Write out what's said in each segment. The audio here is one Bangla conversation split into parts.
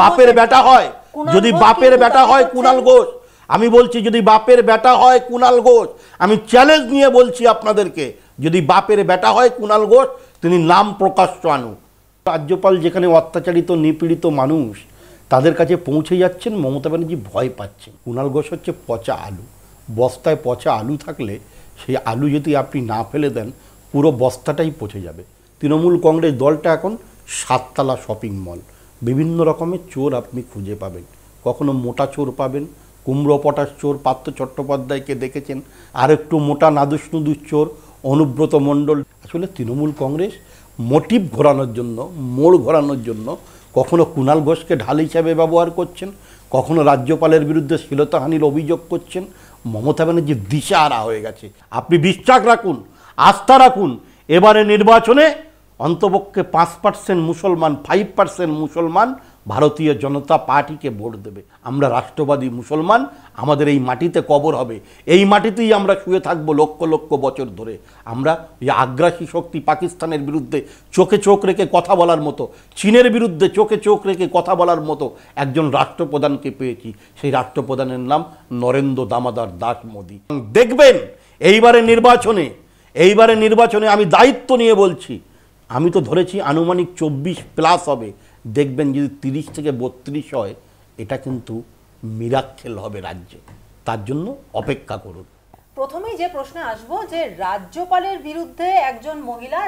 বাপের বেটা হয় যদি বাপের বেটা হয় কুণাল ঘোষ আমি বলছি যদি বাপের বেটা হয় কুণাল ঘোষ আমি চ্যালেঞ্জ নিয়ে বলছি আপনাদেরকে যদি বাপের বেটা হয় কুণাল ঘোষ তিনি নাম প্রকাশ চানু রাজ্যপাল যেখানে অত্যাচারিত নিপীড়িত মানুষ তাদের কাছে পৌঁছে যাচ্ছেন মমতা ব্যানার্জি ভয় পাচ্ছেন কুনাল ঘোষ হচ্ছে পচা আলু বস্তায় পচা আলু থাকলে সেই আলু যদি আপনি না ফেলে দেন পুরো বস্তাটাই পচে যাবে তৃণমূল কংগ্রেস দলটা এখন সাততলা শপিং মল বিভিন্ন রকমের চোর আপনি খুঁজে পাবেন কখনো মোটা চোর পাবেন কুমড়ো চোর পাত্র চট্টোপাধ্যায়কে দেখেছেন আর একটু মোটা নাদুস চোর অনুব্রত মণ্ডল আসলে তৃণমূল কংগ্রেস মোটিভ ঘোরানোর জন্য মোড় ঘোরানোর জন্য কখনো কুণাল ঘোষকে ঢাল হিসাবে ব্যবহার করছেন কখনো রাজ্যপালের বিরুদ্ধে শ্লীলতাহানির অভিযোগ করছেন মমতা ব্যানার্জির দিশা আরা হয়ে গেছে আপনি বিশ্বাস রাখুন আস্থা রাখুন এবারে নির্বাচনে অন্তপক্ষে পাঁচ পার্সেন্ট মুসলমান ফাইভ পার্সেন্ট মুসলমান ভারতীয় জনতা পার্টিকে ভোট দেবে আমরা রাষ্ট্রবাদী মুসলমান আমাদের এই মাটিতে কবর হবে এই মাটিতেই আমরা শুয়ে থাকবো লক্ষ লক্ষ বছর ধরে আমরা ওই আগ্রাসী শক্তি পাকিস্তানের বিরুদ্ধে চোখে চোখ রেখে কথা বলার মতো চীনের বিরুদ্ধে চোখে চোখ রেখে কথা বলার মতো একজন রাষ্ট্রপ্রধানকে পেয়েছি সেই রাষ্ট্রপ্রধানের নাম নরেন্দ্র দামাদার দাস মোদী দেখবেন এইবারে নির্বাচনে এইবারে নির্বাচনে আমি দায়িত্ব নিয়ে বলছি আমি তো ধরেছি আনুমানিক চব্বিশ প্লাস হবে দেখবেন যদি তিরিশ থেকে বত্রিশ হয় এটা কিন্তু মিরাক্ষেল হবে রাজ্যে তার জন্য অপেক্ষা করুন প্রথমেই যে প্রশ্নে আসব যে রাজ্যপালের বিরুদ্ধে একজন মহিলা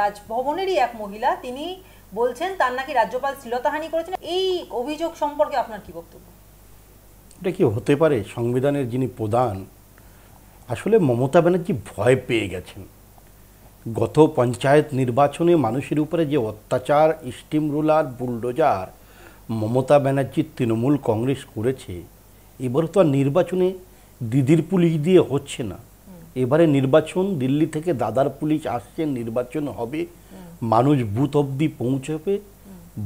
রাজভবনেরই এক মহিলা তিনি বলছেন তার নাকি রাজ্যপাল শ্লীলতাহানি করেছেন এই অভিযোগ সম্পর্কে আপনার কি বক্তব্য এটা কি হতে পারে সংবিধানের যিনি প্রধান আসলে মমতা ব্যানার্জি ভয় পেয়ে গেছেন গত পঞ্চায়েত নির্বাচনে মানুষের উপরে যে অত্যাচার ইস্টিম রুলার বুলডোজার মমতা ব্যানার্জির তৃণমূল কংগ্রেস করেছে এবারও তো আর নির্বাচনে দিদির পুলিশ দিয়ে হচ্ছে না এবারে নির্বাচন দিল্লি থেকে দাদার পুলিশ আসছে নির্বাচন হবে মানুষ বুথ অবধি পৌঁছবে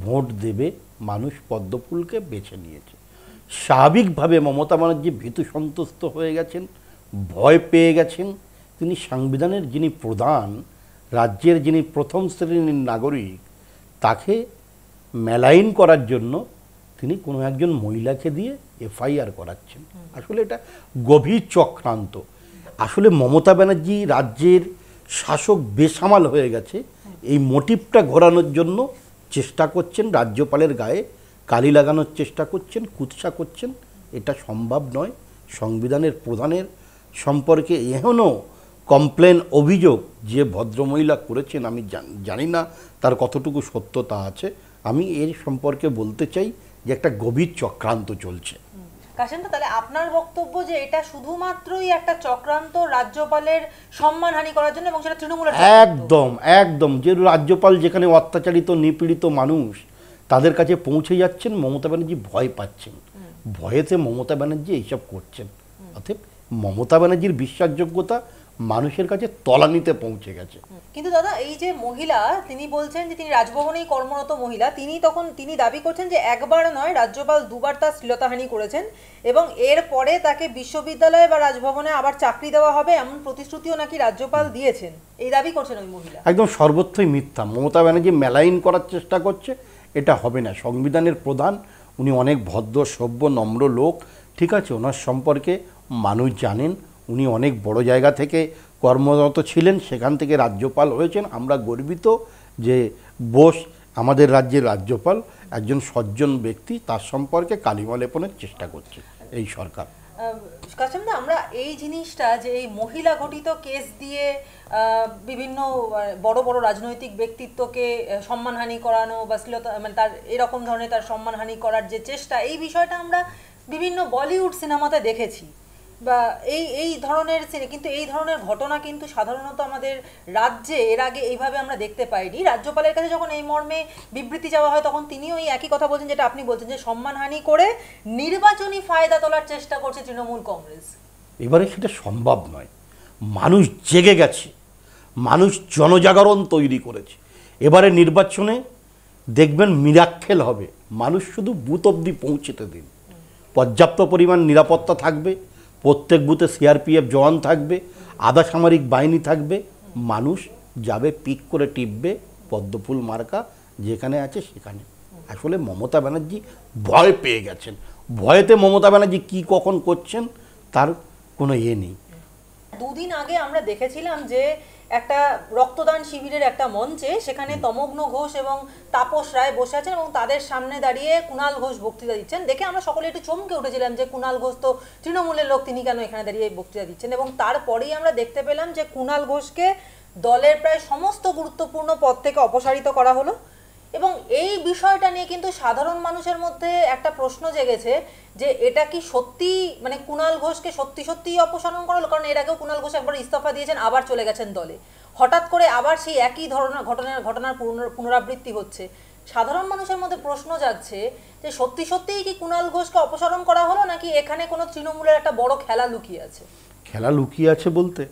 ভোট দেবে মানুষ পদ্মফুলকে বেছে নিয়েছে স্বাভাবিকভাবে মমতা ব্যানার্জি ভীতু সন্তুষ্ট হয়ে গেছেন ভয় পেয়ে গেছেন তিনি সংবিধানের যিনি প্রধান রাজ্যের যিনি প্রথম শ্রেণীর নাগরিক তাকে মেলাইন করার জন্য তিনি কোনো একজন মহিলাকে দিয়ে এফআইআর করাচ্ছেন আসলে এটা গভীর চক্রান্ত আসলে মমতা ব্যানার্জি রাজ্যের শাসক বেসামাল হয়ে গেছে এই মোটিভটা ঘোরানোর জন্য চেষ্টা করছেন রাজ্যপালের গায়ে কালি লাগানোর চেষ্টা করছেন কুৎসা করছেন এটা সম্ভব নয় সংবিধানের প্রধানের সম্পর্কে এহনও কমপ্লেন অভিযোগ যে ভদ্রমহিলা করেছেন আমি জানি না তার কতটুকু সত্যতা আছে আমি এর সম্পর্কে বলতে চাই যে একটা গভীর চক্রান্ত চলছে কাশেমদা তাহলে আপনার বক্তব্য যে এটা শুধুমাত্রই একটা চক্রান্ত রাজ্যপালের সম্মানহানি করার জন্য এবং সেটা তৃণমূল একদম একদম যে রাজ্যপাল যেখানে অত্যাচারিত নিপীড়িত মানুষ তাদের কাছে পৌঁছে যাচ্ছেন মমতা ব্যানার্জি ভয় পাচ্ছেন ভয়েতে মমতা ব্যানার্জি এইসব করছেন অতএব মমতা ব্যানার্জির বিশ্বাসযোগ্যতা মানুষের কাছে তলানিতে পৌঁছে গেছে কিন্তু দাদা এই যে মহিলা তিনি বলছেন যে তিনি রাজভবনেই কর্মরত মহিলা তিনি তখন তিনি দাবি করছেন যে একবার নয় রাজ্যপাল দুবার তার শ্লীলতাহানি করেছেন এবং এর পরে তাকে বিশ্ববিদ্যালয়ে বা রাজভবনে আবার চাকরি দেওয়া হবে এমন প্রতিশ্রুতিও নাকি রাজ্যপাল দিয়েছেন এই দাবি করছেন ওই মহিলা একদম সর্বত্রই মিথ্যা মমতা ব্যানার্জি মেলাইন করার চেষ্টা করছে এটা হবে না সংবিধানের প্রধান উনি অনেক ভদ্র সভ্য নম্র লোক ঠিক আছে ওনার সম্পর্কে মানুষ জানেন উনি অনেক বড় জায়গা থেকে কর্মরত ছিলেন সেখান থেকে রাজ্যপাল হয়েছেন আমরা গর্বিত যে বোস আমাদের রাজ্যের রাজ্যপাল একজন সজ্জন ব্যক্তি তার সম্পর্কে কালিমা লেপনের চেষ্টা করছে এই সরকার আমরা এই জিনিসটা যে এই মহিলা ঘটিত কেস দিয়ে বিভিন্ন বড় বড় রাজনৈতিক ব্যক্তিত্বকে সম্মানহানি করানো বা শ্লীলতা মানে তার এরকম ধরনের তার সম্মানহানি করার যে চেষ্টা এই বিষয়টা আমরা বিভিন্ন বলিউড সিনেমাতে দেখেছি বা এই এই ধরনের সিনে কিন্তু এই ধরনের ঘটনা কিন্তু সাধারণত আমাদের রাজ্যে এর আগে এইভাবে আমরা দেখতে পাইনি রাজ্যপালের কাছে যখন এই মর্মে বিবৃতি যাওয়া হয় তখন তিনিও এই একই কথা বলছেন যেটা আপনি বলছেন যে সম্মানহানি করে নির্বাচনী ফায়দা তোলার চেষ্টা করছে তৃণমূল কংগ্রেস এবারে সেটা সম্ভব নয় মানুষ জেগে গেছে মানুষ জনজাগরণ তৈরি করেছে এবারে নির্বাচনে দেখবেন মিরাক্ষেল হবে মানুষ শুধু বুথ অবধি পৌঁছতে দিন পর্যাপ্ত পরিমাণ নিরাপত্তা থাকবে প্রত্যেক বুথে সিআরপিএফ জওয়ান থাকবে আধা সামরিক বাহিনী থাকবে মানুষ যাবে পিক করে টিপবে পদ্মফুল মার্কা যেখানে আছে সেখানে আসলে মমতা ব্যানার্জি ভয় পেয়ে গেছেন ভয়েতে মমতা ব্যানার্জি কি কখন করছেন তার কোনো ইয়ে নেই দুদিন আগে আমরা দেখেছিলাম যে একটা রক্তদান শিবিরের একটা মঞ্চে সেখানে তমগ্ন ঘোষ এবং তাপস রায় বসে আছেন এবং তাদের সামনে দাঁড়িয়ে কুণাল ঘোষ বক্তৃতা দিচ্ছেন দেখে আমরা সকলে একটু চমকে উঠেছিলাম যে কুণাল ঘোষ তো তৃণমূলের লোক তিনি কেন এখানে দাঁড়িয়ে বক্তৃতা দিচ্ছেন এবং তারপরেই আমরা দেখতে পেলাম যে কুণাল ঘোষকে দলের প্রায় সমস্ত গুরুত্বপূর্ণ পদ থেকে অপসারিত করা হলো এবং এই বিষয়টা নিয়ে কিন্তু সাধারণ মানুষের মধ্যে একটা প্রশ্ন জেগেছে যে এটা কি সত্যি মানে কুণাল ঘোষকে সত্যি সত্যি অপসারণ করালো কারণ এর আগেও কুণাল ঘোষ একবার ইস্তফা দিয়েছেন আবার চলে গেছেন দলে হঠাৎ করে আবার সেই একই ধরনের ঘটনার ঘটনার পুনরাবৃত্তি হচ্ছে সাধারণ মানুষের মধ্যে প্রশ্ন যাচ্ছে যে সত্যি সত্যিই কি কুণাল ঘোষকে অপসারণ করা হলো নাকি এখানে কোনো তৃণমূলের একটা বড় খেলা লুকিয়ে আছে খেলা লুকিয়ে আছে বলতে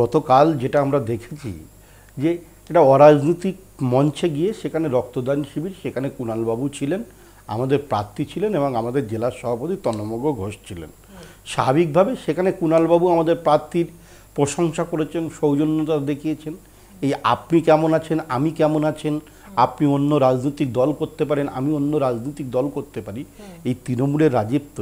গতকাল যেটা আমরা দেখেছি যে এটা অরাজনৈতিক মঞ্চে গিয়ে সেখানে রক্তদান শিবির সেখানে কুণালবাবু ছিলেন আমাদের প্রার্থী ছিলেন এবং আমাদের জেলার সভাপতি তন্নমজ্ঞ ঘোষ ছিলেন স্বাভাবিকভাবে সেখানে কুণালবাবু আমাদের প্রার্থীর প্রশংসা করেছেন সৌজন্যতা দেখিয়েছেন এই আপনি কেমন আছেন আমি কেমন আছেন আপনি অন্য রাজনৈতিক দল করতে পারেন আমি অন্য রাজনৈতিক দল করতে পারি এই তৃণমূলের রাজীবত্ব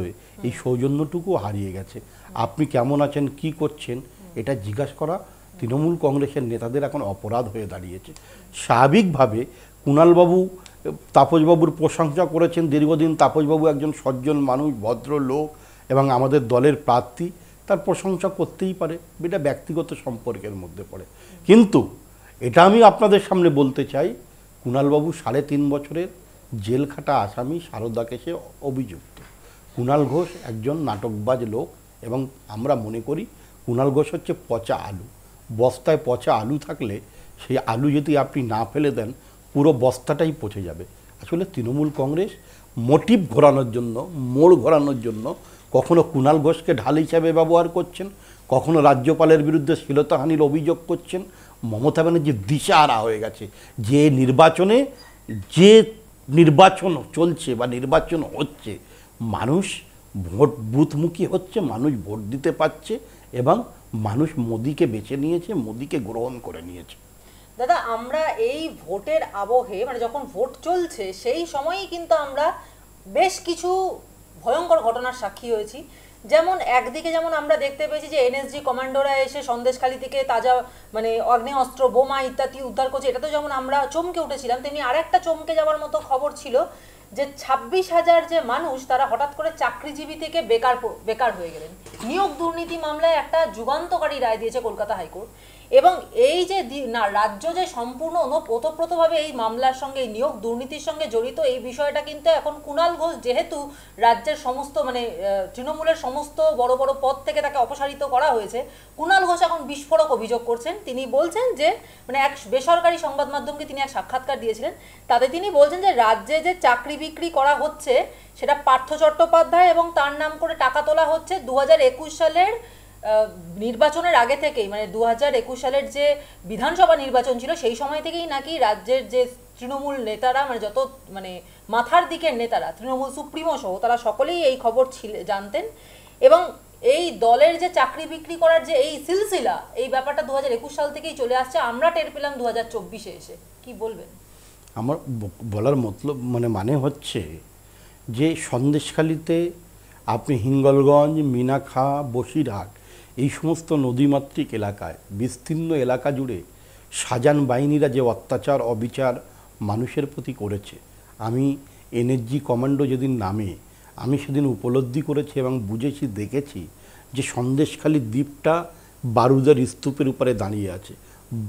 এই সৌজন্যটুকু হারিয়ে গেছে আপনি কেমন আছেন কি করছেন এটা জিজ্ঞাসা করা তৃণমূল কংগ্রেসের নেতাদের এখন অপরাধ হয়ে দাঁড়িয়েছে স্বাভাবিকভাবে কুণালবাবু তাপসবাবুর প্রশংসা করেছেন দীর্ঘদিন তাপসবাবু একজন সজ্জন মানুষ ভদ্র লোক এবং আমাদের দলের প্রার্থী তার প্রশংসা করতেই পারে এটা ব্যক্তিগত সম্পর্কের মধ্যে পড়ে কিন্তু এটা আমি আপনাদের সামনে বলতে চাই কুণালবাবু সাড়ে তিন বছরের জেল খাটা আসামি সারদা কেসে অভিযুক্ত কুণাল ঘোষ একজন নাটকবাজ লোক এবং আমরা মনে করি কুণাল ঘোষ হচ্ছে পচা আলু বস্তায় পচা আলু থাকলে সেই আলু যদি আপনি না ফেলে দেন পুরো বস্তাটাই পচে যাবে আসলে তৃণমূল কংগ্রেস মোটিভ ঘোরানোর জন্য মোড় ঘোরানোর জন্য কখনো কুণাল ঘোষকে ঢাল হিসাবে ব্যবহার করছেন কখনো রাজ্যপালের বিরুদ্ধে শ্লীলতাহানির অভিযোগ করছেন মমতা ব্যানার্জির দিশা আরা হয়ে গেছে যে নির্বাচনে যে নির্বাচন চলছে বা নির্বাচন হচ্ছে মানুষ ভোট বুথমুখী হচ্ছে মানুষ ভোট দিতে পারছে এবং মানুষ মোদিকে বেছে নিয়েছে মোদিকে গ্রহণ করে নিয়েছে দাদা আমরা এই ভোটের আবহে মানে যখন ভোট চলছে সেই সময়ই কিন্তু আমরা বেশ কিছু ভয়ঙ্কর ঘটনার সাক্ষী হয়েছি যেমন একদিকে যেমন আমরা দেখতে পেয়েছি যে এনএসজি কমান্ডোরা এসে সন্দেশখালী থেকে তাজা মানে অস্ত্র বোমা ইত্যাদি উদ্ধার করছে এটা তো যেমন আমরা চমকে উঠেছিলাম তেমনি আর একটা চমকে যাওয়ার মতো খবর ছিল যে ছাব্বিশ হাজার যে মানুষ তারা হঠাৎ করে চাকরিজীবী থেকে বেকার বেকার হয়ে গেলেন নিয়োগ দুর্নীতি মামলায় একটা যুগান্তকারী রায় দিয়েছে কলকাতা হাইকোর্ট এবং এই যে না রাজ্য যে সম্পূর্ণ অনপ্রতপ্রতভাবে এই মামলার সঙ্গে নিয়োগ দুর্নীতির সঙ্গে জড়িত এই বিষয়টা কিন্তু এখন কুণাল ঘোষ যেহেতু রাজ্যের সমস্ত মানে তৃণমূলের সমস্ত বড় বড় পদ থেকে তাকে অপসারিত করা হয়েছে কুণাল ঘোষ এখন বিস্ফোরক অভিযোগ করছেন তিনি বলছেন যে মানে এক বেসরকারি সংবাদ মাধ্যমকে তিনি এক সাক্ষাৎকার দিয়েছিলেন তাতে তিনি বলছেন যে রাজ্যে যে চাকরি বিক্রি করা হচ্ছে সেটা পার্থ চট্টোপাধ্যায় এবং তার নাম করে টাকা তোলা হচ্ছে দু সালের নির্বাচনের আগে থেকেই মানে দু হাজার একুশ সালের যে বিধানসভা নির্বাচন ছিল সেই সময় থেকেই নাকি রাজ্যের যে তৃণমূল নেতারা মানে যত মানে মাথার দিকের নেতারা তৃণমূল সুপ্রিমো সহ তারা সকলেই এই খবর ছিল জানতেন এবং এই দলের যে চাকরি বিক্রি করার যে এই সিলসিলা এই ব্যাপারটা দু সাল থেকেই চলে আসছে আমরা টের পেলাম দু হাজার চব্বিশে এসে কি বলবেন আমার বলার মতলব মানে মানে হচ্ছে যে সন্দেশখালিতে আপনি হিঙ্গলগঞ্জ মিনাখা বসিরহাট এই সমস্ত নদীমাতৃক এলাকায় বিস্তীর্ণ এলাকা জুড়ে সাজান বাহিনীরা যে অত্যাচার অবিচার মানুষের প্রতি করেছে আমি এনএসজি কমান্ডো যেদিন নামে আমি সেদিন উপলব্ধি করেছি এবং বুঝেছি দেখেছি যে সন্দেশখালী দ্বীপটা বারুদের স্তূপের উপরে দাঁড়িয়ে আছে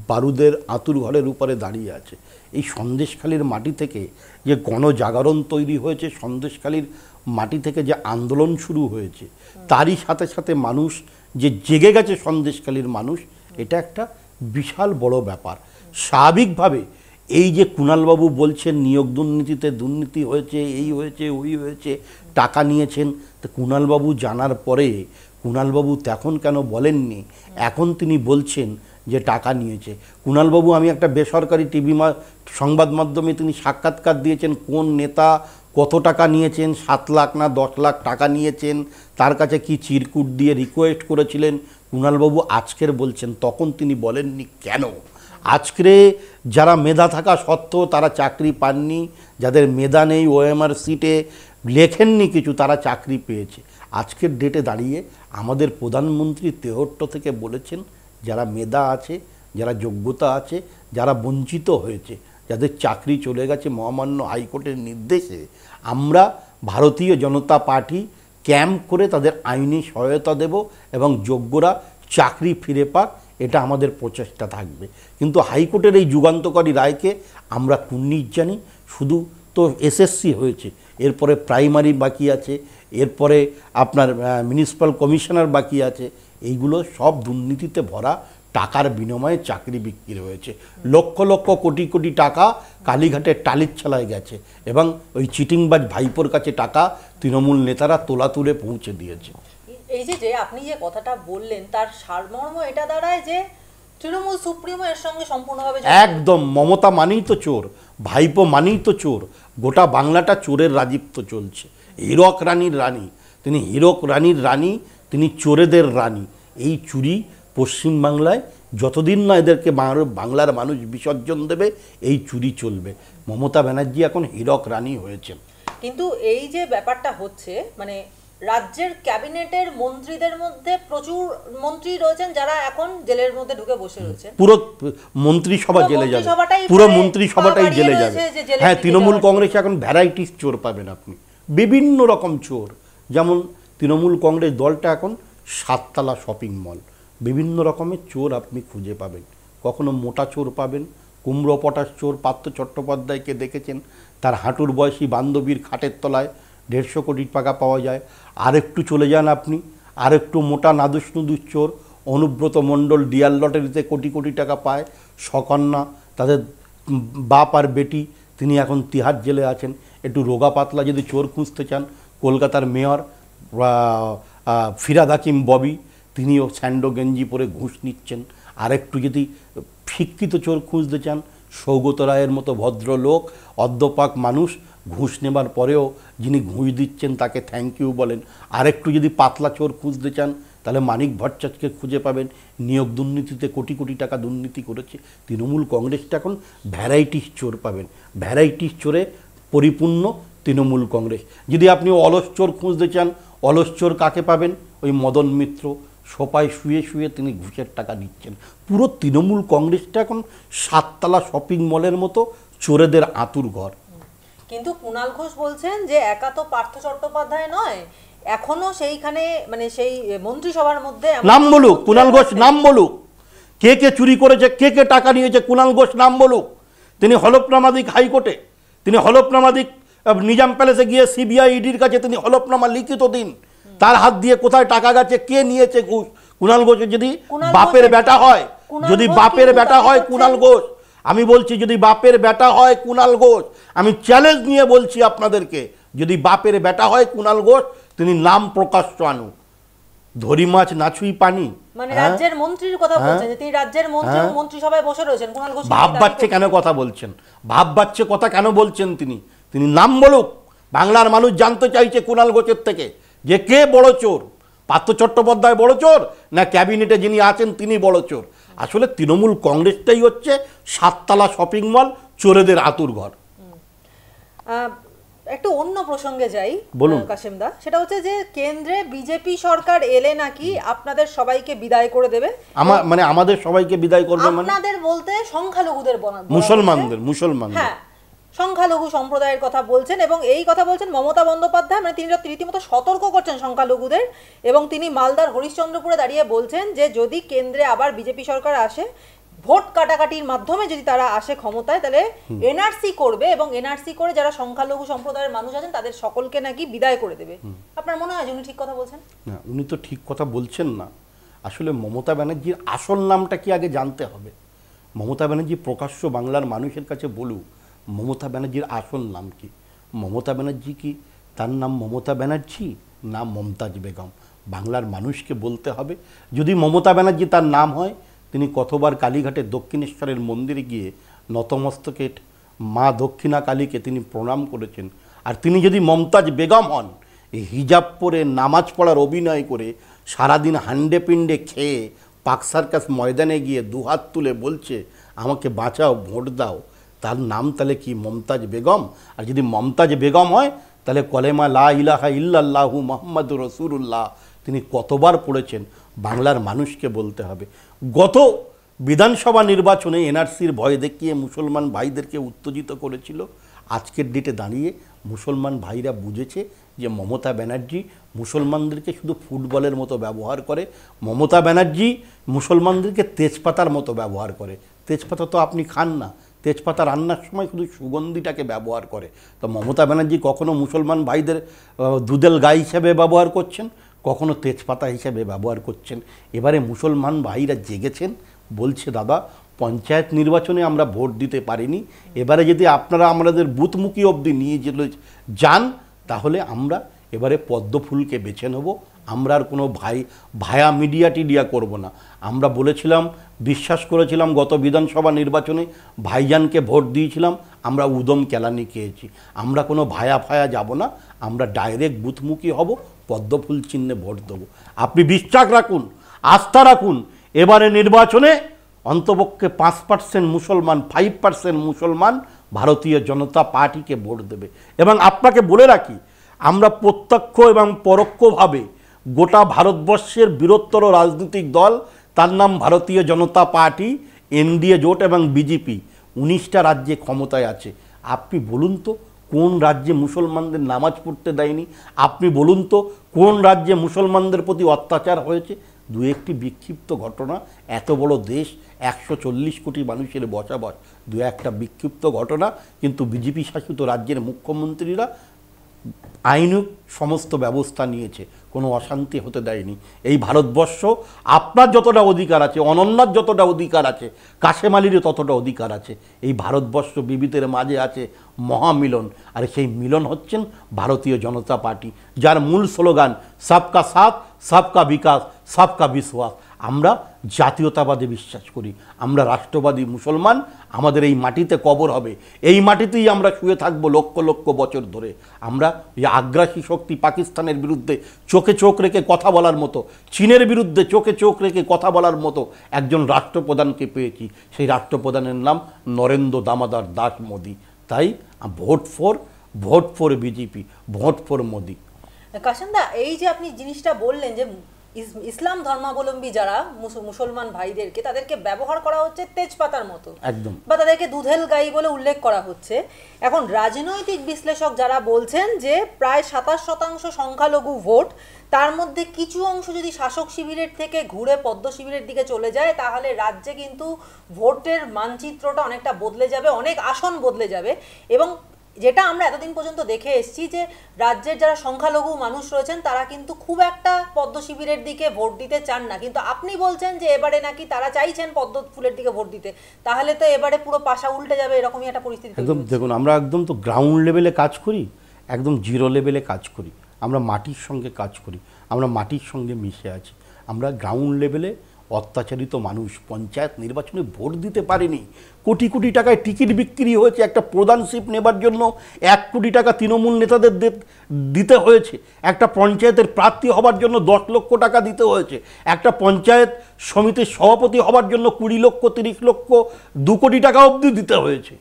বারুদের আতুর ঘরের উপরে দাঁড়িয়ে আছে এই সন্দেশখালীর মাটি থেকে যে গণজাগরণ তৈরি হয়েছে সন্দেশখালীর মাটি থেকে যে আন্দোলন শুরু হয়েছে তারই সাথে সাথে মানুষ যে জেগে গেছে সন্দেশকালীর মানুষ এটা একটা বিশাল বড় ব্যাপার স্বাভাবিকভাবে এই যে কুণালবাবু বলছেন নিয়োগ দুর্নীতিতে দুর্নীতি হয়েছে এই হয়েছে ওই হয়েছে টাকা নিয়েছেন তো কুণালবাবু জানার পরে কুণালবাবু তখন কেন বলেননি এখন তিনি বলছেন যে টাকা নিয়েছে কুণালবাবু আমি একটা বেসরকারি টিভি সংবাদ মাধ্যমে তিনি সাক্ষাৎকার দিয়েছেন কোন নেতা কত টাকা নিয়েছেন সাত লাখ না দশ লাখ টাকা নিয়েছেন তার কাছে কি চিরকুট দিয়ে রিকোয়েস্ট করেছিলেন কুণালবাবু আজকের বলছেন তখন তিনি বলেননি কেন আজকে যারা মেধা থাকা সত্ত্বেও তারা চাকরি পাননি যাদের মেধা নেই ওএমআর সিটে লেখেননি কিছু তারা চাকরি পেয়েছে আজকের ডেটে দাঁড়িয়ে আমাদের প্রধানমন্ত্রী তেহট্ট থেকে বলেছেন যারা মেধা আছে যারা যোগ্যতা আছে যারা বঞ্চিত হয়েছে যাদের চাকরি চলে গেছে মহামান্য হাইকোর্টের নির্দেশে আমরা ভারতীয় জনতা পার্টি ক্যাম্প করে তাদের আইনি সহায়তা দেব এবং যোগ্যরা চাকরি ফিরে পাক এটা আমাদের প্রচেষ্টা থাকবে কিন্তু হাইকোর্টের এই যুগান্তকারী রায়কে আমরা কুন্নির জানি শুধু তো এসএসসি হয়েছে এরপরে প্রাইমারি বাকি আছে এরপরে আপনার মিউনিসিপ্যাল কমিশনার বাকি আছে এইগুলো সব দুর্নীতিতে ভরা টাকার বিনিময়ে চাকরি বিক্রি হয়েছে লক্ষ লক্ষ কোটি কোটি টাকা কালীঘাটের টালির ছালায় গেছে এবং ওই চিটিংবাজ ভাইপোর কাছে টাকা তৃণমূল নেতারা তোলা তুলে পৌঁছে দিয়েছে এই যে যে আপনি যে কথাটা বললেন তার সারমর্ম এটা দাঁড়ায় যে তৃণমূল সুপ্রিমো এর সঙ্গে সম্পূর্ণভাবে একদম মমতা মানেই তো চোর ভাইপো মানেই তো চোর গোটা বাংলাটা চোরের রাজীব চলছে হিরক রানীর রানী তিনি হিরক রানীর রানী তিনি চোরেদের রানী এই চুরি পশ্চিমবাংলায় যতদিন না এদেরকে বাংলার মানুষ বিসর্জন দেবে এই চুরি চলবে মমতা ব্যানার্জি এখন হীরক রানী হয়েছেন কিন্তু এই যে ব্যাপারটা হচ্ছে মানে রাজ্যের ক্যাবিনেটের মন্ত্রীদের মধ্যে প্রচুর মন্ত্রী রয়েছেন যারা এখন জেলের মধ্যে ঢুকে বসে রয়েছে পুরো মন্ত্রিসভা জেলে যাবে পুরো মন্ত্রিসভাটাই জেলে যাবে হ্যাঁ তৃণমূল কংগ্রেসে এখন ভ্যারাইটিস চোর পাবেন আপনি বিভিন্ন রকম চোর যেমন তৃণমূল কংগ্রেস দলটা এখন সাততলা শপিং মল বিভিন্ন রকমের চোর আপনি খুঁজে পাবেন কখনো মোটা চোর পাবেন কুমড়ো পটাশ চোর পাত্র চট্টোপাধ্যায়কে দেখেছেন তার হাঁটুর বয়সী বান্ধবীর খাটের তলায় দেড়শো কোটি টাকা পাওয়া যায় আরেকটু চলে যান আপনি আরেকটু মোটা নাদুষ্ণুদুর চোর অনুব্রত মণ্ডল ডিয়ার লটারিতে কোটি কোটি টাকা পায় সকন্যা তাদের বাপ আর বেটি তিনি এখন তিহার জেলে আছেন একটু রোগা পাতলা যদি চোর খুঁজতে চান কলকাতার মেয়র ফিরাদ হাকিম ববি তিনিও স্যান্ডো গেঞ্জি পরে ঘুষ নিচ্ছেন আরেকটু যদি শিক্ষিত চোর খুঁজতে চান সৌগত রায়ের মতো ভদ্রলোক অদ্যপাক মানুষ ঘুষ নেবার পরেও যিনি ঘুষ দিচ্ছেন তাকে থ্যাংক ইউ বলেন আরেকটু যদি পাতলা চোর খুঁজতে চান তাহলে মানিক ভট্টাচার্যকে খুঁজে পাবেন নিয়োগ দুর্নীতিতে কোটি কোটি টাকা দুর্নীতি করেছে তৃণমূল কংগ্রেসটা এখন ভ্যারাইটিস চোর পাবেন ভ্যারাইটিস চোরে পরিপূর্ণ তৃণমূল কংগ্রেস যদি আপনি অলস চোর খুঁজতে চান অলস চোর কাকে পাবেন ওই মদন মিত্র সোপায় শুয়ে শুয়ে তিনি ঘুষের টাকা দিচ্ছেন পুরো তৃণমূল কংগ্রেসটা এখন সাততলা শপিং মলের মতো চোরেদের আতুর ঘর কিন্তু কুণাল ঘোষ বলছেন যে একা তো পার্থ চট্টোপাধ্যায় নয় এখনো সেইখানে মানে সেই মন্ত্রিসভার মধ্যে নাম বলুক কুণাল ঘোষ নাম বলুক কে কে চুরি করেছে কে কে টাকা নিয়েছে কুণাল ঘোষ নাম বলুক তিনি হলফনামাদিক হাইকোর্টে তিনি হলফনামাদিক নিজাম প্যালেসে গিয়ে সিবিআই ইডির কাছে তিনি হলফনামা লিখিত দিন তার হাত দিয়ে কোথায় টাকা গেছে কে নিয়েছে ঘুষ কুনাল ঘোষ যদি বাপের বেটা হয় যদি বাপের বেটা হয় কুণাল ঘোষ আমি বলছি যদি বাপের বেটা হয় কুণাল ঘোষ আমি চ্যালেঞ্জ নিয়ে বলছি আপনাদেরকে যদি বাপের বেটা হয় কুণাল ঘোষ তিনি নাম প্রকাশ চানু ধরি মাছ নাছুই পানি মানে হ্যাঁ? রাজ্যের মন্ত্রীর কথা হ্যাঁ? হ্যাঁ? কেন কথা বলছেন ভাব বাচ্চে কথা কেন বলছেন তিনি তিনি নাম বলুক বাংলার মানুষ জানতে চাইছে কুণাল ঘোষের থেকে যে কে বড় চোর পার্থ চট্টোপাধ্যায় বড় চোর না ক্যাবিনেটে যিনি আছেন তিনি বড় চোর আসলে তৃণমূল কংগ্রেসটাই হচ্ছে সাততলা শপিং মল চোরেদের আতুর ঘর একটু অন্য প্রসঙ্গে যাই বলুন কাশিমদা সেটা হচ্ছে যে কেন্দ্রে বিজেপি সরকার এলে নাকি আপনাদের সবাইকে বিদায় করে দেবে আমার মানে আমাদের সবাইকে বিদায় করবে মানে আপনাদের বলতে সংখ্যালঘুদের মুসলমানদের মুসলমানদের হ্যাঁ সংখ্যালঘু সম্প্রদায়ের কথা বলছেন এবং এই কথা বলছেন মমতা বন্দ্যোপাধ্যায় মানে তিনি রীতিমতো সতর্ক করছেন সংখ্যালঘুদের এবং তিনি মালদার হরিশ্চন্দ্রপুরে দাঁড়িয়ে বলছেন যে যদি কেন্দ্রে আবার বিজেপি সরকার আসে ভোট কাটাকাটির মাধ্যমে যদি তারা আসে ক্ষমতায় তাহলে এনআরসি করবে এবং এনআরসি করে যারা সংখ্যালঘু সম্প্রদায়ের মানুষ আছেন তাদের সকলকে নাকি বিদায় করে দেবে আপনার মনে হয় উনি ঠিক কথা বলছেন না উনি তো ঠিক কথা বলছেন না আসলে মমতা ব্যানার্জির আসল নামটা কি আগে জানতে হবে মমতা ব্যানার্জি প্রকাশ্য বাংলার মানুষের কাছে বলুক মমতা ব্যানার্জির আসল নাম কি মমতা ব্যানার্জি কি তার নাম মমতা ব্যানার্জি না মমতাজ বেগম বাংলার মানুষকে বলতে হবে যদি মমতা ব্যানার্জি তার নাম হয় তিনি কতবার কালীঘাটে দক্ষিণেশ্বরের মন্দিরে গিয়ে নতমস্তকে মা দক্ষিণা কালীকে তিনি প্রণাম করেছেন আর তিনি যদি মমতাজ বেগম হন এই হিজাব পরে নামাজ পড়ার অভিনয় করে সারাদিন হান্ডে পিণ্ডে খেয়ে পাক সার্কাস ময়দানে গিয়ে দুহাত তুলে বলছে আমাকে বাঁচাও ভোট দাও তার নাম তাহলে কি মমতাজ বেগম আর যদি মমতাজ বেগম হয় তাহলে কলেমা লা ইলাহা ইল্লাল্লাহু মোহাম্মদ রসুল্লাহ তিনি কতবার পড়েছেন বাংলার মানুষকে বলতে হবে গত বিধানসভা নির্বাচনে এনআরসির ভয় দেখিয়ে মুসলমান ভাইদেরকে উত্তেজিত করেছিল আজকের ডেটে দাঁড়িয়ে মুসলমান ভাইরা বুঝেছে যে মমতা ব্যানার্জি মুসলমানদেরকে শুধু ফুটবলের মতো ব্যবহার করে মমতা ব্যানার্জি মুসলমানদেরকে তেজপাতার মতো ব্যবহার করে তেজপাতা তো আপনি খান না তেজপাতা রান্নার সময় শুধু সুগন্ধিটাকে ব্যবহার করে তো মমতা ব্যানার্জি কখনও মুসলমান ভাইদের দুধেল গাই হিসেবে ব্যবহার করছেন কখনো তেজপাতা হিসেবে ব্যবহার করছেন এবারে মুসলমান ভাইরা জেগেছেন বলছে দাদা পঞ্চায়েত নির্বাচনে আমরা ভোট দিতে পারিনি এবারে যদি আপনারা আমাদের বুথমুখী অবধি নিয়ে যেতে যান তাহলে আমরা এবারে পদ্মফুলকে বেছে নেবো আমরা আর কোনো ভাই ভায়া মিডিয়া টিডিয়া করব না আমরা বলেছিলাম বিশ্বাস করেছিলাম গত বিধানসভা নির্বাচনে ভাইজানকে ভোট দিয়েছিলাম আমরা উদম কেলানি খেয়েছি আমরা কোনো ভায়া ফায়া যাব না আমরা ডাইরেক্ট বুথমুখী হব পদ্মফুল চিহ্নে ভোট দেবো আপনি বিশ্বাস রাখুন আস্থা রাখুন এবারে নির্বাচনে অন্তপক্ষে পাঁচ পার্সেন্ট মুসলমান ফাইভ পার্সেন্ট মুসলমান ভারতীয় জনতা পার্টিকে ভোট দেবে এবং আপনাকে বলে রাখি আমরা প্রত্যক্ষ এবং পরোক্ষভাবে গোটা ভারতবর্ষের বৃহত্তর রাজনৈতিক দল তার নাম ভারতীয় জনতা পার্টি এনডিএ জোট এবং বিজেপি উনিশটা রাজ্যে ক্ষমতায় আছে আপনি বলুন তো কোন রাজ্যে মুসলমানদের নামাজ পড়তে দেয়নি আপনি বলুন তো কোন রাজ্যে মুসলমানদের প্রতি অত্যাচার হয়েছে দু একটি বিক্ষিপ্ত ঘটনা এত বড় দেশ একশো চল্লিশ কোটি মানুষের বসবাস দু একটা বিক্ষিপ্ত ঘটনা কিন্তু বিজেপি শাসিত রাজ্যের মুখ্যমন্ত্রীরা আইনুক সমস্ত ব্যবস্থা নিয়েছে কোনো অশান্তি হতে দেয়নি এই ভারতবর্ষ আপনার যতটা অধিকার আছে অনন্যার যতটা অধিকার আছে কাশেম ততটা অধিকার আছে এই ভারতবর্ষ বিবিধের মাঝে আছে মহামিলন আর সেই মিলন হচ্ছেন ভারতীয় জনতা পার্টি যার মূল স্লোগান সাবকা সাথ সবকা বিকাশ সবকা বিশ্বাস আমরা জাতীয়তাবাদে বিশ্বাস করি আমরা রাষ্ট্রবাদী মুসলমান আমাদের এই মাটিতে কবর হবে এই মাটিতেই আমরা শুয়ে থাকবো লক্ষ লক্ষ বছর ধরে আমরা ওই আগ্রাসী শক্তি পাকিস্তানের বিরুদ্ধে চোখে চোখ রেখে কথা বলার মতো চীনের বিরুদ্ধে চোখে চোখ রেখে কথা বলার মতো একজন রাষ্ট্রপ্রধানকে পেয়েছি সেই রাষ্ট্রপ্রধানের নাম নরেন্দ্র দামাদার দাস মোদি তাই vote for vote for BJP vote for Modi কাশান্দা এই যে আপনি জিনিসটা বললেন যে ইসলাম ধর্মাবলম্বী যারা মুসলমান ভাইদেরকে তাদেরকে ব্যবহার করা হচ্ছে তেজপাতার মতো একদম বা তাদেরকে দুধেল গাই বলে উল্লেখ করা হচ্ছে এখন রাজনৈতিক বিশ্লেষক যারা বলছেন যে প্রায় সাতাশ শতাংশ সংখ্যালঘু ভোট তার মধ্যে কিছু অংশ যদি শাসক শিবিরের থেকে ঘুরে পদ্ম শিবিরের দিকে চলে যায় তাহলে রাজ্যে কিন্তু ভোটের মানচিত্রটা অনেকটা বদলে যাবে অনেক আসন বদলে যাবে এবং যেটা আমরা এতদিন পর্যন্ত দেখে এসেছি যে রাজ্যের যারা সংখ্যালঘু মানুষ রয়েছেন তারা কিন্তু খুব একটা পদ্ম শিবিরের দিকে ভোট দিতে চান না কিন্তু আপনি বলছেন যে এবারে নাকি তারা চাইছেন পদ্ম ফুলের দিকে ভোট দিতে তাহলে তো এবারে পুরো পাশা উল্টে যাবে এরকমই একটা পরিস্থিতি একদম দেখুন আমরা একদম তো গ্রাউন্ড লেভেলে কাজ করি একদম জিরো লেভেলে কাজ করি আমরা মাটির সঙ্গে কাজ করি আমরা মাটির সঙ্গে মিশে আছি আমরা গ্রাউন্ড লেভেলে অত্যাচারিত মানুষ পঞ্চায়েত নির্বাচনে ভোট দিতে পারেনি কোটি কোটি টাকায় টিকিট বিক্রি হয়েছে একটা প্রধানশিপ নেবার জন্য এক কোটি টাকা তৃণমূল নেতাদের দিতে হয়েছে একটা পঞ্চায়েতের প্রার্থী হবার জন্য দশ লক্ষ টাকা দিতে হয়েছে একটা পঞ্চায়েত সমিতির সভাপতি হবার জন্য কুড়ি লক্ষ তিরিশ লক্ষ দু কোটি টাকা অবধি দিতে হয়েছে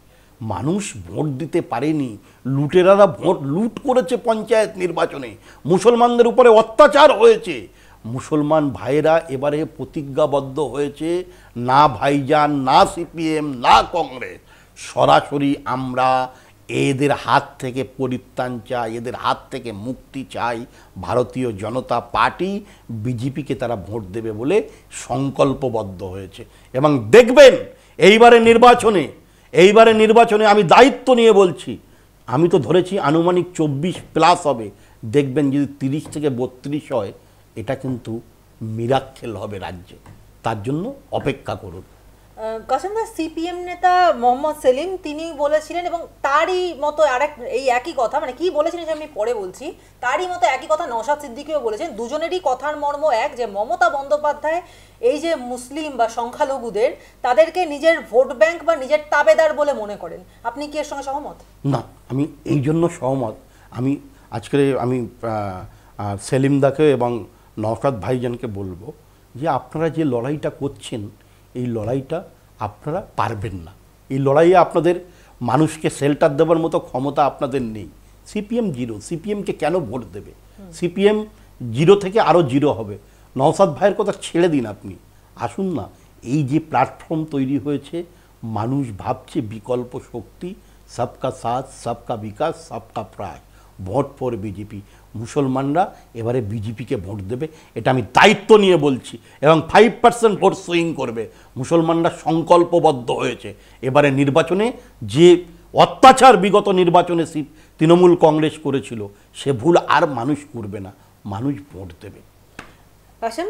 মানুষ ভোট দিতে পারেনি লুটেরারা ভোট লুট করেছে পঞ্চায়েত নির্বাচনে মুসলমানদের উপরে অত্যাচার হয়েছে মুসলমান ভাইরা এবারে প্রতিজ্ঞাবদ্ধ হয়েছে না ভাইজান না সিপিএম না কংগ্রেস সরাসরি আমরা এদের হাত থেকে পরিত্রাণ চাই এদের হাত থেকে মুক্তি চাই ভারতীয় জনতা পার্টি বিজেপিকে তারা ভোট দেবে বলে সংকল্পবদ্ধ হয়েছে এবং দেখবেন এইবারে নির্বাচনে এইবারে নির্বাচনে আমি দায়িত্ব নিয়ে বলছি আমি তো ধরেছি আনুমানিক চব্বিশ প্লাস হবে দেখবেন যদি তিরিশ থেকে বত্রিশ হয় এটা কিন্তু মিরাক্ষেল হবে রাজ্যে তার জন্য অপেক্ষা করুন কাসিমদা সিপিএম নেতা মোহাম্মদ সেলিম তিনি বলেছিলেন এবং তারই মতো আর এই একই কথা মানে কি বলেছিলেন আমি পরে বলছি তারই মতো একই কথা নশাদ সিদ্দিকিও বলেছেন দুজনেরই কথার মর্ম এক যে মমতা বন্দ্যোপাধ্যায় এই যে মুসলিম বা সংখ্যালঘুদের তাদেরকে নিজের ভোট ব্যাংক বা নিজের তাবেদার বলে মনে করেন আপনি কি এর সঙ্গে সহমত না আমি এই জন্য সহমত আমি আজকের আমি সেলিমদাকে এবং নওশাদ ভাইজানকে বলবো যে আপনারা যে লড়াইটা করছেন এই লড়াইটা আপনারা পারবেন না এই লড়াইয়ে আপনাদের মানুষকে শেল্টার দেওয়ার মতো ক্ষমতা আপনাদের নেই সিপিএম জিরো সিপিএমকে কেন ভোট দেবে সিপিএম জিরো থেকে আরও জিরো হবে নওসাদ ভাইয়ের কথা ছেড়ে দিন আপনি আসুন না এই যে প্ল্যাটফর্ম তৈরি হয়েছে মানুষ ভাবছে বিকল্প শক্তি সবকা সাথ সবকা বিকাশ সবকা প্রায় ভোট ফর বিজেপি মুসলমানরা এবারে বিজেপিকে ভোট দেবে এটা আমি দায়িত্ব নিয়ে বলছি এবং ফাইভ পার্সেন্ট ভোট সুইং করবে মুসলমানরা সংকল্পবদ্ধ হয়েছে এবারে নির্বাচনে যে অত্যাচার বিগত নির্বাচনে তৃণমূল কংগ্রেস করেছিল সে ভুল আর মানুষ করবে না মানুষ ভোট দেবে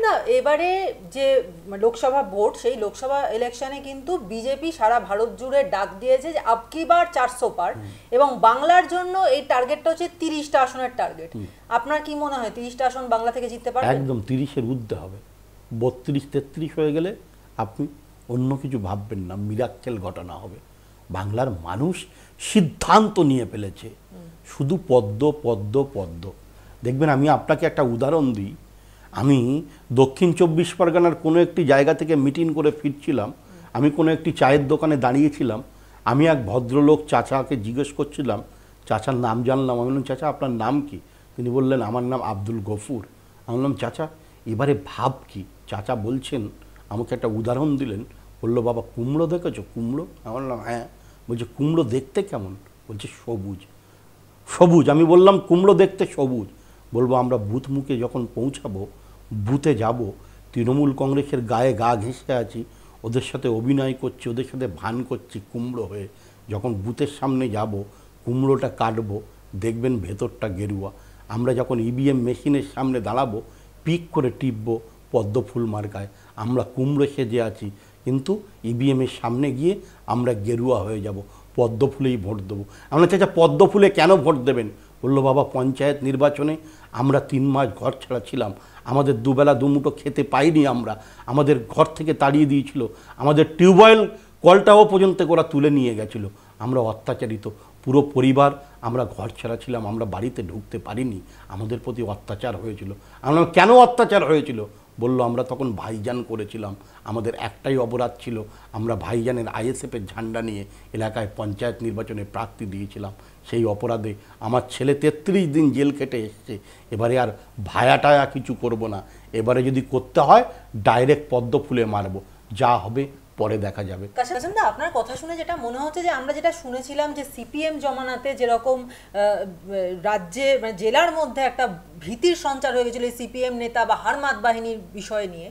না এবারে যে লোকসভা ভোট সেই লোকসভা ইলেকশনে কিন্তু বিজেপি সারা ভারত জুড়ে ডাক দিয়েছে যে আপকি বার চারশো পার এবং বাংলার জন্য এই টার্গেটটা হচ্ছে তিরিশটা আসনের টার্গেট আপনার কি মনে হয় তিরিশটা আসন বাংলা থেকে জিততে পারবে একদম তিরিশের ঊর্ধ্বে হবে বত্রিশ তেত্রিশ হয়ে গেলে আপনি অন্য কিছু ভাববেন না মিরাক্কেল ঘটনা হবে বাংলার মানুষ সিদ্ধান্ত নিয়ে ফেলেছে শুধু পদ্ম পদ্ম পদ্ম দেখবেন আমি আপনাকে একটা উদাহরণ দিই আমি দক্ষিণ চব্বিশ পরগনার কোনো একটি জায়গা থেকে মিটিং করে ফিরছিলাম আমি কোনো একটি চায়ের দোকানে দাঁড়িয়েছিলাম আমি এক ভদ্রলোক চাচাকে জিজ্ঞেস করছিলাম চাচার নাম জানলাম আমি বললাম চাচা আপনার নাম কি তিনি বললেন আমার নাম আব্দুল গফুর আমি বললাম চাচা এবারে ভাব কি চাচা বলছেন আমাকে একটা উদাহরণ দিলেন বলল বাবা কুমড়ো দেখেছো কুমড়ো আমি বললাম হ্যাঁ বলছে কুমড়ো দেখতে কেমন বলছে সবুজ সবুজ আমি বললাম কুমড়ো দেখতে সবুজ বলবো আমরা বুথ মুখে যখন পৌঁছাবো বুথে যাব তৃণমূল কংগ্রেসের গায়ে গা ঘেঁষে আছি ওদের সাথে অভিনয় করছি ওদের সাথে ভান করছি কুমড়ো হয়ে যখন বুথের সামনে যাব কুমড়োটা কাটব দেখবেন ভেতরটা গেরুয়া আমরা যখন ইভিএম e মেশিনের সামনে দাঁড়াবো পিক করে টিপব পদ্মফুল মার্কায় আমরা কুমড়ো সেজে আছি কিন্তু ইভিএমের e সামনে গিয়ে আমরা গেরুয়া হয়ে যাব পদ্মফুলেই ভোট দেবো আমরা চাচা পদ্মফুলে কেন ভোট দেবেন বলল বাবা পঞ্চায়েত নির্বাচনে আমরা তিন মাস ঘর ছাড়া ছিলাম আমাদের দুবেলা দুমুটো খেতে পাইনি আমরা আমাদের ঘর থেকে তাড়িয়ে দিয়েছিল আমাদের টিউবওয়েল কলটাও পর্যন্ত ওরা তুলে নিয়ে গেছিল আমরা অত্যাচারিত পুরো পরিবার আমরা ঘর ছাড়া ছিলাম আমরা বাড়িতে ঢুকতে পারিনি আমাদের প্রতি অত্যাচার হয়েছিল আমরা কেন অত্যাচার হয়েছিল বলল আমরা তখন ভাইজান করেছিলাম আমাদের একটাই অপরাধ ছিল আমরা ভাইজানের আইএসএফের ঝান্ডা নিয়ে এলাকায় পঞ্চায়েত নির্বাচনে প্রার্থী দিয়েছিলাম সেই অপরাধে আমার ছেলে তেত্রিশ দিন জেল কেটে এসছে এবারে আর ভায়াটায়া কিছু করব না এবারে যদি করতে হয় ডাইরেক্ট পদ্ম ফুলে মারব যা হবে পরে দেখা যাবে আপনার কথা শুনে যেটা মনে হচ্ছে যে আমরা যেটা শুনেছিলাম যে সিপিএম জমানাতে যেরকম রাজ্যে মানে জেলার মধ্যে একটা ভীতির সঞ্চার হয়ে গেছিলো সিপিএম নেতা বা হারমাত বাহিনীর বিষয় নিয়ে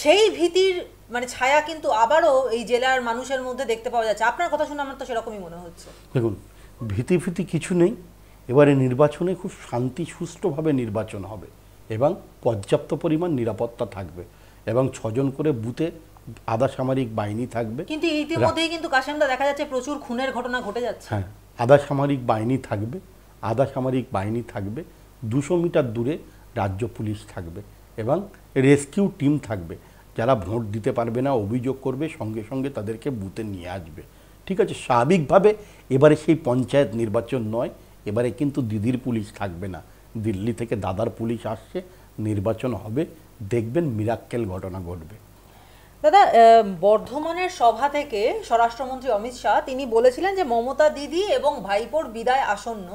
সেই ভীতির মানে ছায়া কিন্তু আবারও এই জেলার মানুষের মধ্যে দেখতে পাওয়া যাচ্ছে আপনার কথা শুনে আমার তো সেরকমই মনে হচ্ছে দেখুন ভীতি কিছু নেই এবারে নির্বাচনে খুব শান্তি সুষ্ঠুভাবে নির্বাচন হবে এবং পর্যাপ্ত পরিমাণ নিরাপত্তা থাকবে এবং ছজন করে বুথে আধা সামরিক বাহিনী থাকবে কিন্তু ইতিমধ্যেই কিন্তু কাশেমদা দেখা যাচ্ছে প্রচুর খুনের ঘটনা ঘটে যাচ্ছে হ্যাঁ আধা সামরিক বাহিনী থাকবে আধা সামরিক বাহিনী থাকবে দুশো মিটার দূরে রাজ্য পুলিশ থাকবে এবং রেস্কিউ টিম থাকবে যারা ভোট দিতে পারবে না অভিযোগ করবে সঙ্গে সঙ্গে তাদেরকে বুথে নিয়ে আসবে ঠিক আছে স্বাভাবিকভাবে এবারে সেই পঞ্চায়েত নির্বাচন নয় এবারে কিন্তু দিদির পুলিশ থাকবে না দিল্লি থেকে দাদার পুলিশ আসছে নির্বাচন হবে দেখবেন মিরাক্কেল ঘটনা ঘটবে দাদা বর্ধমানের সভা থেকে স্বরাষ্ট্রমন্ত্রী অমিত শাহ তিনি বলেছিলেন যে মমতা দিদি এবং ভাইপোর বিদায় আসন্ন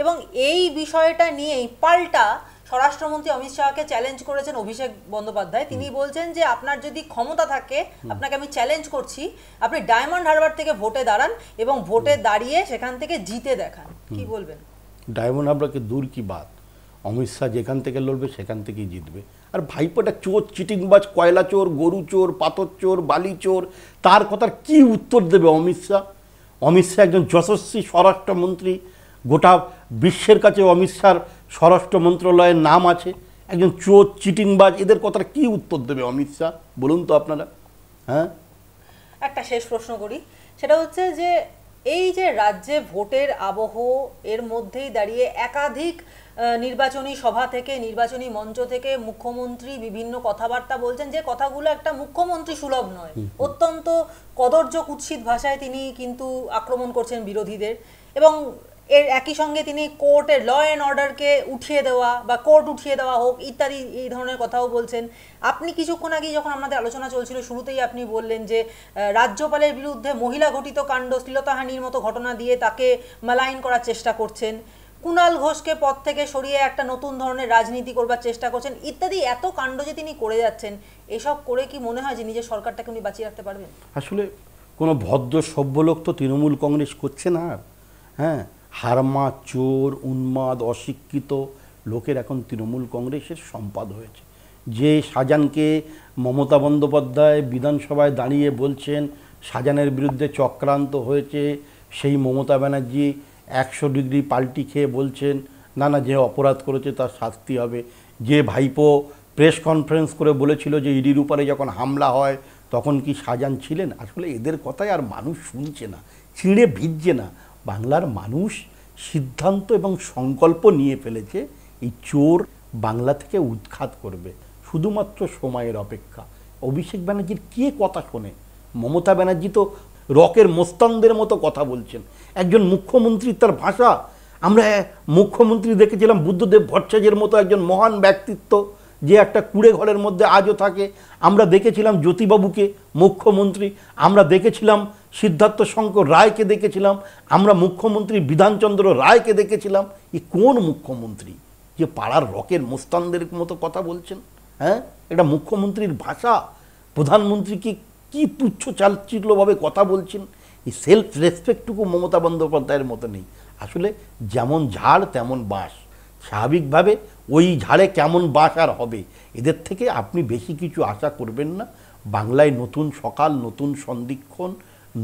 এবং এই বিষয়টা নিয়েই পাল্টা স্বরাষ্ট্রমন্ত্রী অমিত শাহকে চ্যালেঞ্জ করেছেন অভিষেক বন্দ্যোপাধ্যায় তিনি বলছেন যে আপনার যদি ক্ষমতা থাকে আপনাকে আমি চ্যালেঞ্জ করছি আপনি ডায়মন্ড হারবার থেকে ভোটে দাঁড়ান এবং ভোটে দাঁড়িয়ে সেখান থেকে জিতে দেখান কি বলবেন ডায়মন্ড হারবারকে দূর কি বাদ অমিত শাহ যেখান থেকে লড়বে সেখান থেকেই জিতবে আর ভাইপোটা চোর চিটিংবাজ কয়লা চোর গরু চোর পাথর চোর বালি চোর তার কথার কি উত্তর দেবে অমিত শাহ অমিত শাহ একজন যশস্বী স্বরাষ্ট্রমন্ত্রী গোটা বিশ্বের কাছে অমিত শাহর স্বরাষ্ট্র মন্ত্রণালয়ের নাম আছে একজন চোর চিটিংবাজ এদের কথাটা কি উত্তর দেবে অমিত শাহ বলুন তো আপনারা হ্যাঁ একটা শেষ প্রশ্ন করি সেটা হচ্ছে যে এই যে রাজ্যে ভোটের আবহ এর মধ্যেই দাঁড়িয়ে একাধিক নির্বাচনী সভা থেকে নির্বাচনী মঞ্চ থেকে মুখ্যমন্ত্রী বিভিন্ন কথাবার্তা বলছেন যে কথাগুলো একটা মুখ্যমন্ত্রী সুলভ নয় অত্যন্ত কদর্য কুৎসিত ভাষায় তিনি কিন্তু আক্রমণ করছেন বিরোধীদের এবং এর একই সঙ্গে তিনি কোর্টের ল অ্যান্ড অর্ডারকে উঠিয়ে দেওয়া বা কোর্ট উঠিয়ে দেওয়া হোক ইত্যাদি এই ধরনের কথাও বলছেন আপনি কিছুক্ষণ আগেই যখন আমাদের আলোচনা চলছিল শুরুতেই আপনি বললেন যে রাজ্যপালের বিরুদ্ধে মহিলা ঘটিত কাণ্ড শ্লীলতাহানির মতো ঘটনা দিয়ে তাকে মালাইন করার চেষ্টা করছেন কুণাল ঘোষকে পদ থেকে সরিয়ে একটা নতুন ধরনের রাজনীতি করবার চেষ্টা করছেন ইত্যাদি এত কাণ্ড যে তিনি করে যাচ্ছেন এসব করে কি মনে হয় যে নিজের সরকারটাকে উনি বাঁচিয়ে রাখতে পারবেন আসলে কোনো ভদ্র সভ্য লোক তো তৃণমূল কংগ্রেস করছে না হ্যাঁ হারমা চোর উন্মাদ অশিক্ষিত লোকের এখন তৃণমূল কংগ্রেসের সম্পাদ হয়েছে যে সাজানকে মমতা বন্দ্যোপাধ্যায় বিধানসভায় দাঁড়িয়ে বলছেন সাজানের বিরুদ্ধে চক্রান্ত হয়েছে সেই মমতা ব্যানার্জি একশো ডিগ্রি পাল্টি খেয়ে বলছেন না না যে অপরাধ করেছে তার শাস্তি হবে যে ভাইপো প্রেস কনফারেন্স করে বলেছিল যে ইডির উপরে যখন হামলা হয় তখন কি সাজান ছিলেন আসলে এদের কথাই আর মানুষ শুনছে না ছিঁড়ে ভিজছে না বাংলার মানুষ সিদ্ধান্ত এবং সংকল্প নিয়ে ফেলেছে এই চোর বাংলা থেকে উৎখাত করবে শুধুমাত্র সময়ের অপেক্ষা অভিষেক ব্যানার্জির কে কথা শোনে মমতা ব্যানার্জি তো রকের মোস্তানদের মতো কথা বলছেন একজন মুখ্যমন্ত্রী তার ভাষা আমরা মুখ্যমন্ত্রী দেখেছিলাম বুদ্ধদেব ভট্টাচার্যের মতো একজন মহান ব্যক্তিত্ব যে একটা কুড়ে ঘরের মধ্যে আজও থাকে আমরা দেখেছিলাম জ্যোতিবাবুকে মুখ্যমন্ত্রী আমরা দেখেছিলাম সিদ্ধার্থ শঙ্কর রায়কে দেখেছিলাম আমরা মুখ্যমন্ত্রী বিধানচন্দ্র রায়কে দেখেছিলাম এ কোন মুখ্যমন্ত্রী যে পাড়ার রকের মোস্তানদের মতো কথা বলছেন হ্যাঁ এটা মুখ্যমন্ত্রীর ভাষা প্রধানমন্ত্রীকে কি তুচ্ছ চালচিল্যভাবে কথা বলছেন এই সেলফ রেসপেক্টটুকু মমতা বন্দ্যোপাধ্যায়ের মতো নেই আসলে যেমন ঝাড় তেমন বাঁশ স্বাভাবিকভাবে ওই ঝাড়ে কেমন বাঁশ আর হবে এদের থেকে আপনি বেশি কিছু আশা করবেন না বাংলায় নতুন সকাল নতুন সন্দিক্ষণ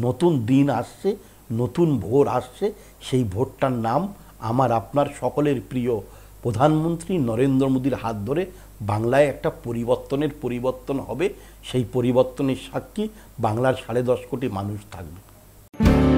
নতুন দিন আসছে নতুন ভোর আসছে সেই ভোরটার নাম আমার আপনার সকলের প্রিয় প্রধানমন্ত্রী নরেন্দ্র মোদীর হাত ধরে বাংলায় একটা পরিবর্তনের পরিবর্তন হবে সেই পরিবর্তনের সাক্ষী বাংলার সাড়ে দশ কোটি মানুষ থাকবে